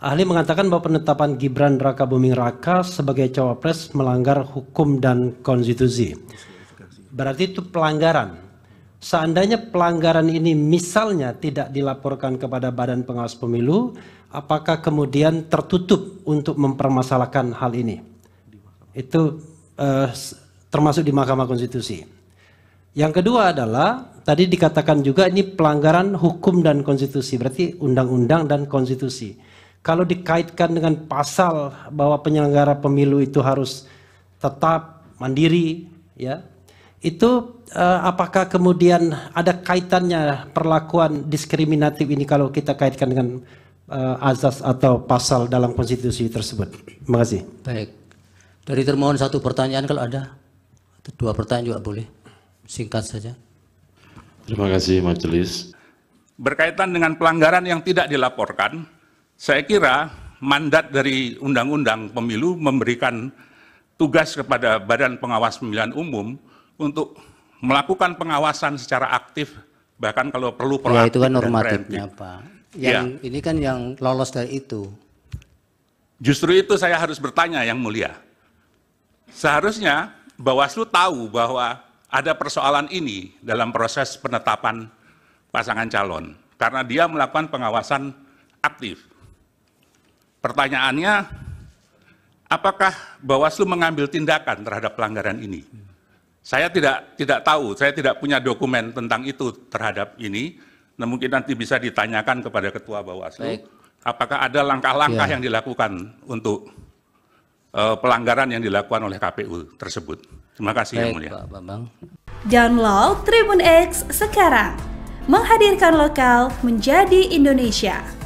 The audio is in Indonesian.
Ahli mengatakan bahwa penetapan Gibran Raka Buming Raka sebagai cawapres melanggar hukum dan konstitusi. Berarti itu pelanggaran. Seandainya pelanggaran ini misalnya tidak dilaporkan kepada Badan Pengawas Pemilu, apakah kemudian tertutup untuk mempermasalahkan hal ini? Itu eh, termasuk di Mahkamah Konstitusi. Yang kedua adalah tadi dikatakan juga ini pelanggaran hukum dan konstitusi, berarti undang-undang dan konstitusi. Kalau dikaitkan dengan pasal bahwa penyelenggara pemilu itu harus tetap mandiri, ya, itu eh, apakah kemudian ada kaitannya perlakuan diskriminatif ini kalau kita kaitkan dengan eh, azas atau pasal dalam konstitusi tersebut? Terima kasih. Baik. Dari termohon satu pertanyaan kalau ada, dua pertanyaan juga boleh, singkat saja. Terima kasih Majelis. Berkaitan dengan pelanggaran yang tidak dilaporkan, saya kira mandat dari Undang-Undang Pemilu memberikan tugas kepada Badan Pengawas Pemilihan Umum untuk melakukan pengawasan secara aktif bahkan kalau perlu proaktif ya, itu kan normatifnya Pak. Yang ya. ini kan yang lolos dari itu. Justru itu saya harus bertanya yang mulia. Seharusnya Bawaslu tahu bahwa ada persoalan ini dalam proses penetapan pasangan calon karena dia melakukan pengawasan aktif. Pertanyaannya, apakah Bawaslu mengambil tindakan terhadap pelanggaran ini? Saya tidak tidak tahu, saya tidak punya dokumen tentang itu terhadap ini. Nah, mungkin nanti bisa ditanyakan kepada Ketua Bawaslu, Baik. apakah ada langkah-langkah ya. yang dilakukan untuk uh, pelanggaran yang dilakukan oleh KPU tersebut. Terima kasih Baik, Yang Mulia. Pak Bambang. Download Tribun X sekarang. Menghadirkan lokal menjadi Indonesia.